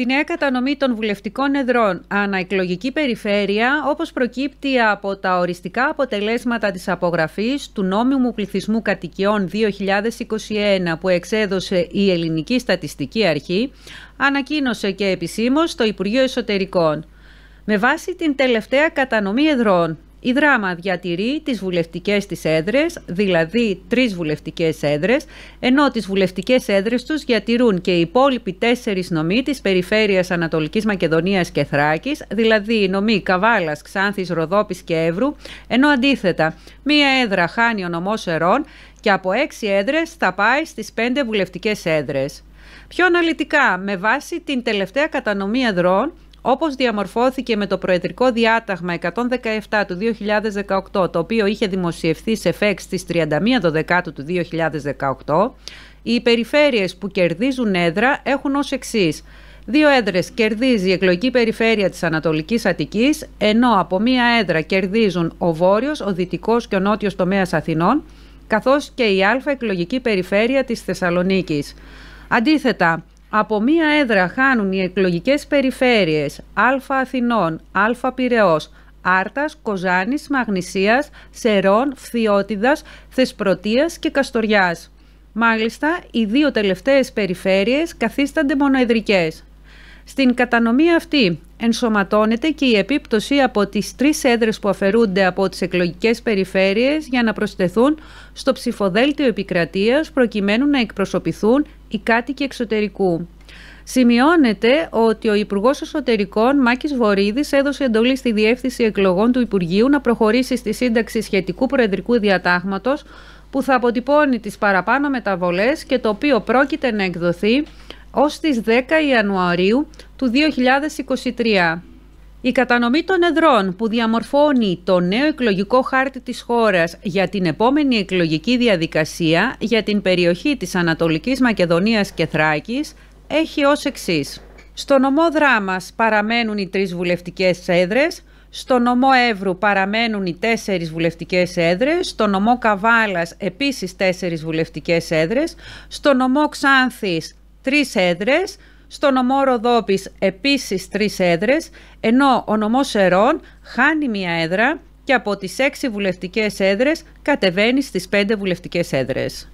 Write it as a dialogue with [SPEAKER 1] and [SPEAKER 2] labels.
[SPEAKER 1] Τη νέα κατανομή των βουλευτικών εδρών αναεκλογική περιφέρεια, όπως προκύπτει από τα οριστικά αποτελέσματα της απογραφής του νόμιμου πληθυσμού κατοικιών 2021 που εξέδωσε η Ελληνική Στατιστική Αρχή, ανακοίνωσε και επισήμως το Υπουργείο Εσωτερικών. Με βάση την τελευταία κατανομή εδρών η δράμα διατηρεί τις βουλευτικές της έδρες, δηλαδή τρεις βουλευτικές έδρες, ενώ τις βουλευτικές έδρες τους διατηρούν και οι υπόλοιποι τέσσερις νομοί της Περιφέρειας Ανατολικής Μακεδονίας και Θράκης, δηλαδή οι νομοί Καβάλας, Ξάνθης, Ροδόπης και Εύρου, ενώ αντίθετα μία έδρα χάνει ο νομός Ερών και από έξι έδρες θα πάει στις πέντε βουλευτικές έδρες. Πιο αναλυτικά, με βάση την τελευταία κατανομή εδρών, όπως διαμορφώθηκε με το Προεδρικό Διάταγμα 117 του 2018, το οποίο είχε δημοσιευθεί σε ΦΕΚ στις 31 Δοδεκάτου του 2018, οι περιφέρειες που κερδίζουν έδρα έχουν ως εξής. Δύο έδρες κερδίζει η εκλογική περιφέρεια της Ανατολικής Αττικής, ενώ από μία έδρα κερδίζουν ο Βόρειος, ο Δυτικός και ο Νότιος τομέας Αθηνών, καθώς και η Α εκλογική περιφέρεια της Θεσσαλονίκης. Αντίθετα, από μία έδρα χάνουν οι εκλογικές περιφέρειες Α Αθηνών, Α Πυραιός, Άρτας, Κοζάνης, Μαγνησίας, Σερών, Φθιώτιδας, Θεσπρωτίας και Καστοριάς. Μάλιστα, οι δύο τελευταίες περιφέρειες καθίστανται μονοεδρικές. Στην κατανομή αυτή ενσωματώνεται και η επίπτωση από τις τρεις έδρες που αφαιρούνται από τις εκλογικές περιφέρειες για να προσθεθούν στο ψηφοδέλτιο επικρατείας προκειμένου να εκπροσωπηθούν οι κάτοικοι εξωτερικού. Σημειώνεται ότι ο Υπουργός Εσωτερικών Μάκης Βορύδης έδωσε εντολή στη Διεύθυνση Εκλογών του Υπουργείου να προχωρήσει στη σύνταξη σχετικού προεδρικού Διατάγματος που θα αποτυπώνει τις παραπάνω μεταβολές και το οποίο πρόκειται να εκδοθεί ως τις 10 Ιανουαρίου του 2023. Η κατανομή των εδρών που διαμορφώνει το νέο εκλογικό χάρτη της χώρας για την επόμενη εκλογική διαδικασία για την περιοχή της Ανατολικής Μακεδονίας και Θράκης έχει ως εξής. Στο νομό Δράμας παραμένουν οι τρεις βουλευτικές έδρες, στο νομό Εύρου παραμένουν οι τέσσερις βουλευτικές έδρες, στο νομό Καβάλας επίσης τέσσερις βουλευτικές έδρες, στο νομό Ξάνθης τρεις έδρες, στο νομό Ροδόπης επίσης τρεις έδρες, ενώ ο νομός Ερών χάνει μία έδρα και από τις έξι βουλευτικές έδρες κατεβαίνει στις πέντε βουλευτικές έδρες.